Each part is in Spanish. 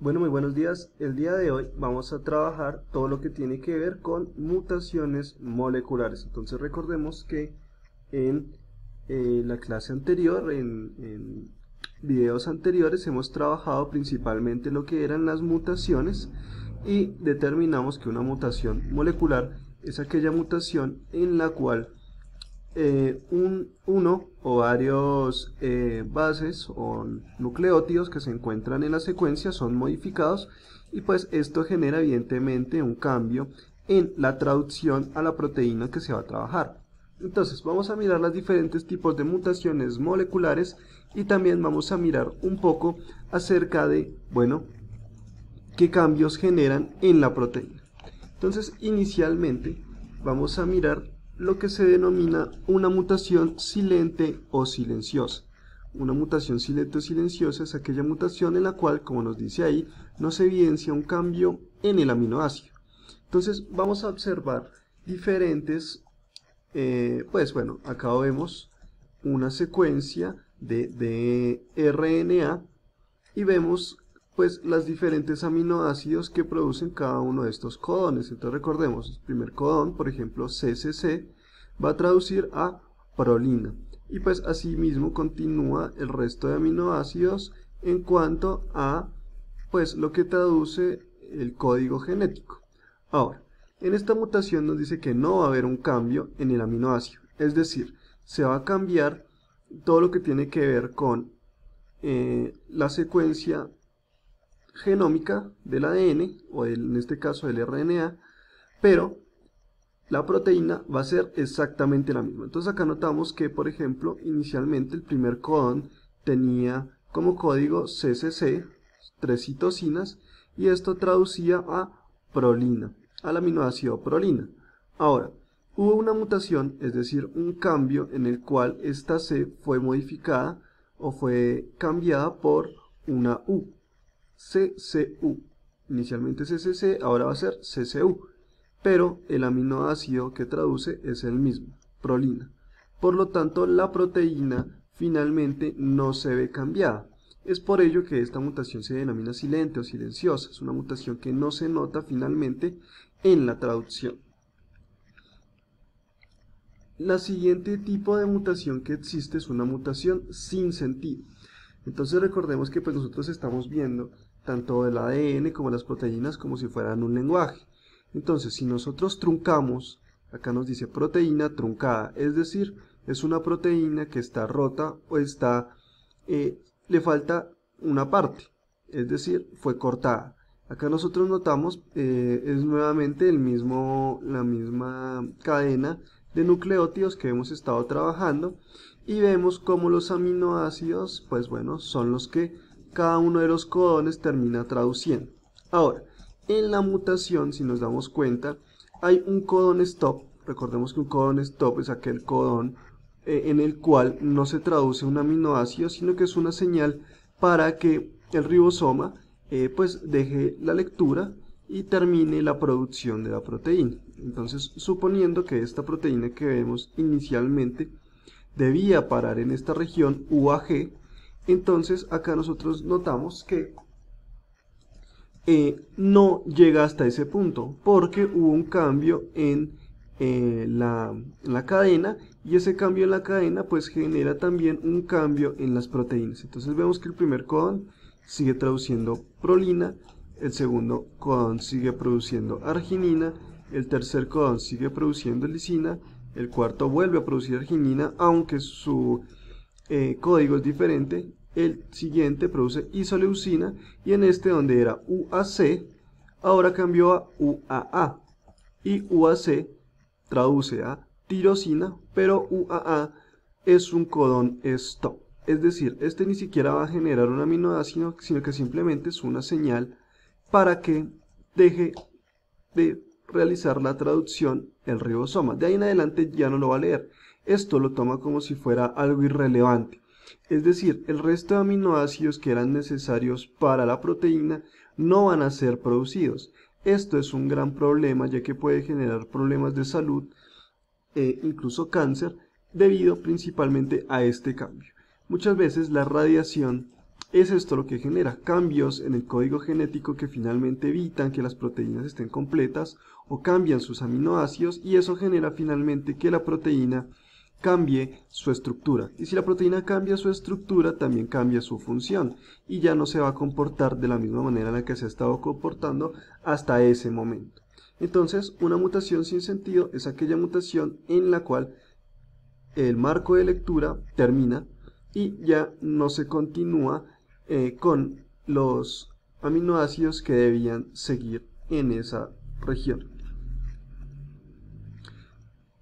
Bueno, muy buenos días. El día de hoy vamos a trabajar todo lo que tiene que ver con mutaciones moleculares. Entonces recordemos que en eh, la clase anterior, en, videos anteriores, hemos trabajado principalmente lo que eran las mutaciones y determinamos que una mutación molecular es aquella mutación en la cual eh, un, uno o varios eh, bases o nucleótidos que se encuentran en la secuencia son modificados y pues esto genera evidentemente un cambio en la traducción a la proteína que se va a trabajar. Entonces vamos a mirar los diferentes tipos de mutaciones moleculares y también vamos a mirar un poco acerca de, bueno, qué cambios generan en la proteína. Entonces inicialmente vamos a mirar lo que se denomina una mutación silente o silenciosa. Una mutación silente o silenciosa es aquella mutación en la cual, como nos dice ahí, no se evidencia un cambio en el aminoácido. Entonces vamos a observar diferentes, eh, pues bueno, acá vemos una secuencia de, de RNA y vemos pues las diferentes aminoácidos que producen cada uno de estos codones. Entonces recordemos, el primer codón, por ejemplo, CCC, va a traducir a prolina. Y pues asimismo continúa el resto de aminoácidos en cuanto a pues lo que traduce el código genético. Ahora, en esta mutación nos dice que no va a haber un cambio en el aminoácido, es decir, se va a cambiar todo lo que tiene que ver con eh, la secuencia genómica del ADN, o en este caso del RNA, pero la proteína va a ser exactamente la misma. Entonces acá notamos que, por ejemplo, inicialmente el primer codón tenía como código CCC, tres citocinas, y esto traducía a prolina, al aminoácido prolina. Ahora, hubo una mutación, es decir, un cambio en el cual esta C fue modificada o fue cambiada por una U. CCU. Inicialmente CCC, ahora va a ser CCU. Pero el aminoácido que traduce es el mismo, prolina. Por lo tanto, la proteína finalmente no se ve cambiada. Es por ello que esta mutación se denomina silente o silenciosa. Es una mutación que no se nota finalmente en la traducción. La siguiente tipo de mutación que existe es una mutación sin sentido. Entonces recordemos que pues nosotros estamos viendo tanto el ADN como las proteínas como si fueran un lenguaje. Entonces, si nosotros truncamos, acá nos dice proteína truncada, es decir, es una proteína que está rota o está, eh, le falta una parte, es decir, fue cortada. Acá nosotros notamos, eh, es nuevamente el mismo, la misma cadena de nucleótidos que hemos estado trabajando y vemos cómo los aminoácidos, pues bueno, son los que cada uno de los codones termina traduciendo. Ahora, en la mutación, si nos damos cuenta, hay un codón stop. Recordemos que un codón stop es aquel codón eh, en el cual no se traduce un aminoácido, sino que es una señal para que el ribosoma eh, pues deje la lectura y termine la producción de la proteína. Entonces, suponiendo que esta proteína que vemos inicialmente debía parar en esta región UAG, entonces acá nosotros notamos que eh, no llega hasta ese punto porque hubo un cambio en, eh, la, la cadena y ese cambio en la cadena pues genera también un cambio en las proteínas. Entonces vemos que el primer codón sigue traduciendo prolina, el segundo codón sigue produciendo arginina, el tercer codón sigue produciendo lisina, el cuarto vuelve a producir arginina, aunque su eh, código es diferente, el siguiente produce isoleucina y en este donde era UAC, ahora cambió a UAA. Y UAC traduce a tirosina, pero UAA es un codón stop. Es decir, este ni siquiera va a generar un aminoácido, sino que simplemente es una señal para que deje de realizar la traducción el ribosoma. De ahí en adelante ya no lo va a leer. Esto lo toma como si fuera algo irrelevante, es decir, el resto de aminoácidos que eran necesarios para la proteína no van a ser producidos. Esto es un gran problema ya que puede generar problemas de salud e incluso cáncer debido principalmente a este cambio. Muchas veces la radiación es esto lo que genera cambios en el código genético que finalmente evitan que las proteínas estén completas o cambian sus aminoácidos y eso genera finalmente que la proteína cambie su estructura. Y si la proteína cambia su estructura, también cambia su función y ya no se va a comportar de la misma manera en la que se ha estado comportando hasta ese momento. Entonces, una mutación sin sentido es aquella mutación en la cual el marco de lectura termina y ya no se continúa eh, con los aminoácidos que debían seguir en esa región.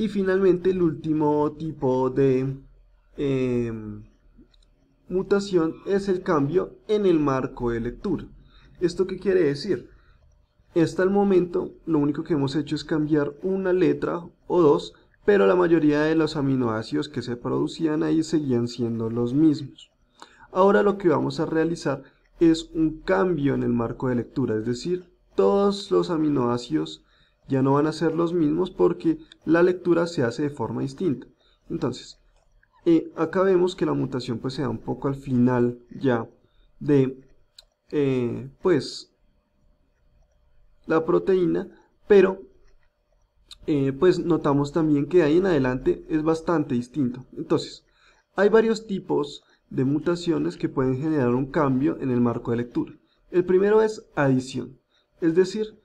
Y finalmente el último tipo de em, mutación es el cambio en el marco de lectura. ¿Esto qué quiere decir? Hasta el momento lo único que hemos hecho es cambiar una letra o dos, pero la mayoría de los aminoácidos que se producían ahí seguían siendo los mismos. Ahora lo que vamos a realizar es un cambio en el marco de lectura, es decir, todos los aminoácidos ya no van a ser los mismos porque la lectura se hace de forma distinta. Entonces, eh, acá vemos que la mutación pues se da un poco al final ya de, eh, pues, la proteína, pero eh, pues notamos también que ahí en adelante es bastante distinto. Entonces, hay varios tipos de mutaciones que pueden generar un cambio en el marco de lectura. El primero es adición, es decir,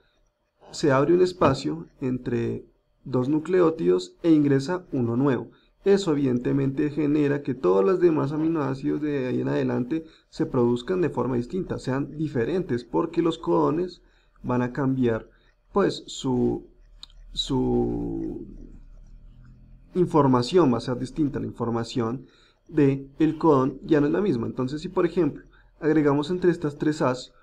se abre un espacio entre dos nucleótidos e ingresa uno nuevo. Eso evidentemente genera que todos los demás aminoácidos de ahí en adelante se produzcan de forma distinta, sean diferentes, porque los codones van a cambiar pues su, su información va a ser distinta, la información del el codón ya no es la misma. Entonces si por ejemplo agregamos entre estas tres As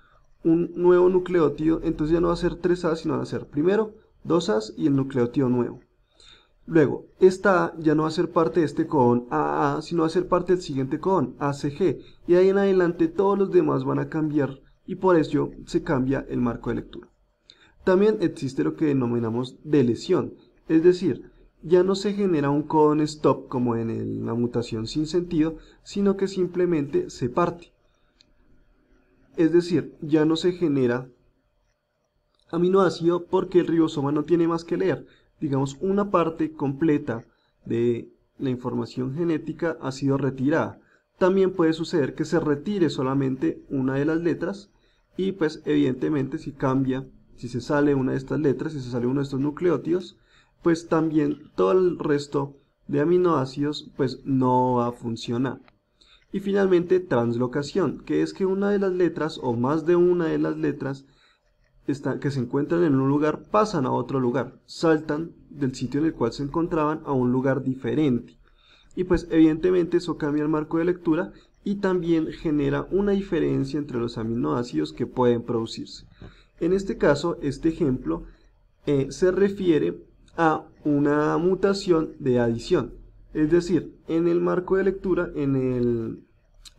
un nuevo nucleótido, entonces ya no va a ser 3A, sino va a ser primero 2 a y el nucleótido nuevo. Luego, esta A ya no va a ser parte de este codón AA, sino va a ser parte del siguiente codón ACG. Y ahí en adelante todos los demás van a cambiar y por eso se cambia el marco de lectura. También existe lo que denominamos deleción, es decir, ya no se genera un codón stop como en la mutación sin sentido, sino que simplemente se parte. Es decir, ya no se genera aminoácido porque el ribosoma no tiene más que leer. Digamos, una parte completa de la información genética ha sido retirada. También puede suceder que se retire solamente una de las letras y pues evidentemente si cambia, si se sale una de estas letras, si se sale uno de estos nucleótidos, pues también todo el resto de aminoácidos pues no va a funcionar. Y finalmente, translocación, que es que una de las letras o más de una de las letras que se encuentran en un lugar pasan a otro lugar, saltan del sitio en el cual se encontraban a un lugar diferente. Y pues evidentemente eso cambia el marco de lectura y también genera una diferencia entre los aminoácidos que pueden producirse. En este caso, este ejemplo eh, se refiere a una mutación de adición, es decir, en el marco de lectura, en,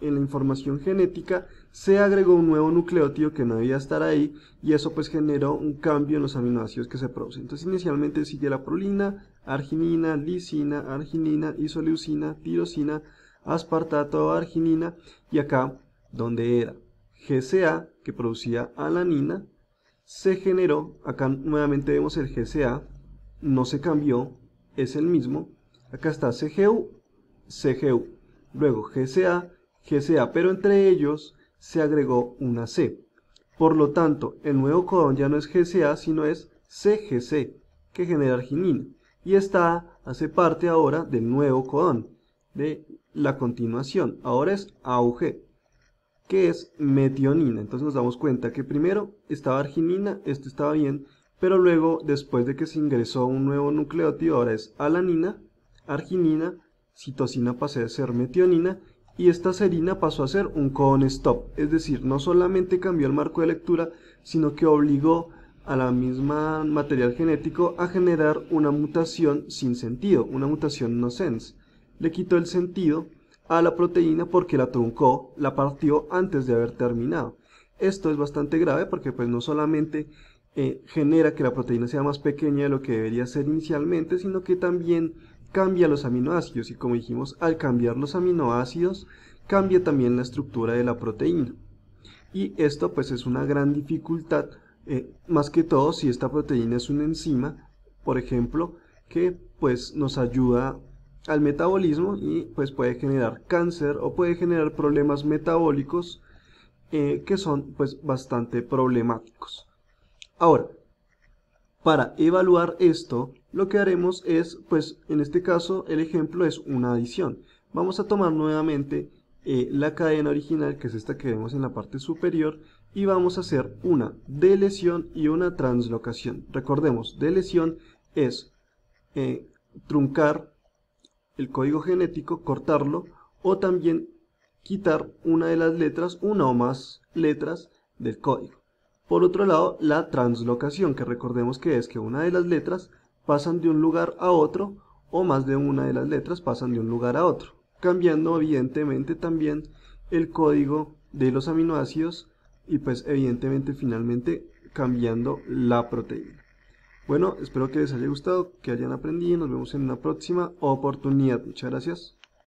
la información genética, se agregó un nuevo nucleótido que no debía estar ahí y eso pues generó un cambio en los aminoácidos que se producen. Entonces inicialmente sigue la prolina, arginina, lisina, arginina, isoleucina, tirosina, aspartato, arginina y acá donde era GCA que producía alanina se generó, acá nuevamente vemos el GCA, no se cambió, es el mismo Acá está CGU, CGU. Luego GCA, GCA, pero entre ellos se agregó una C. Por lo tanto, el nuevo codón ya no es GCA, sino es CGC, que genera arginina. Y está hace parte ahora del nuevo codón, de la continuación. Ahora es AUG, que es metionina. Entonces nos damos cuenta que primero estaba arginina, esto estaba bien, pero luego, después de que se ingresó un nuevo nucleótido, ahora es alanina, arginina, citosina pasó a ser metionina y esta serina pasó a ser un con stop, es decir, no solamente cambió el marco de lectura, sino que obligó a la misma material genético a generar una mutación sin sentido, una mutación no sense. Le quitó el sentido a la proteína porque la truncó, la partió antes de haber terminado. Esto es bastante grave porque pues no solamente eh, genera que la proteína sea más pequeña de lo que debería ser inicialmente, sino que también cambia los aminoácidos y como dijimos, al cambiar los aminoácidos, cambia también la estructura de la proteína. Y esto pues es una gran dificultad, eh, más que todo si esta proteína es una enzima, por ejemplo, que pues nos ayuda al metabolismo y pues puede generar cáncer o puede generar problemas metabólicos eh, que son pues bastante problemáticos. Ahora, para evaluar esto, lo que haremos es, pues en este caso el ejemplo es una adición. Vamos a tomar nuevamente eh, la cadena original, que es esta que vemos en la parte superior, y vamos a hacer una deleción y una translocación. Recordemos, deleción es eh, truncar el código genético, cortarlo, o también quitar una de las letras, una o más letras del código. Por otro lado, la translocación, que recordemos que es que una de las letras pasan de un lugar a otro o más de una de las letras pasan de un lugar a otro, cambiando evidentemente también el código de los aminoácidos y pues evidentemente finalmente cambiando la proteína. Bueno, espero que les haya gustado, que hayan aprendido y nos vemos en una próxima oportunidad. Muchas gracias.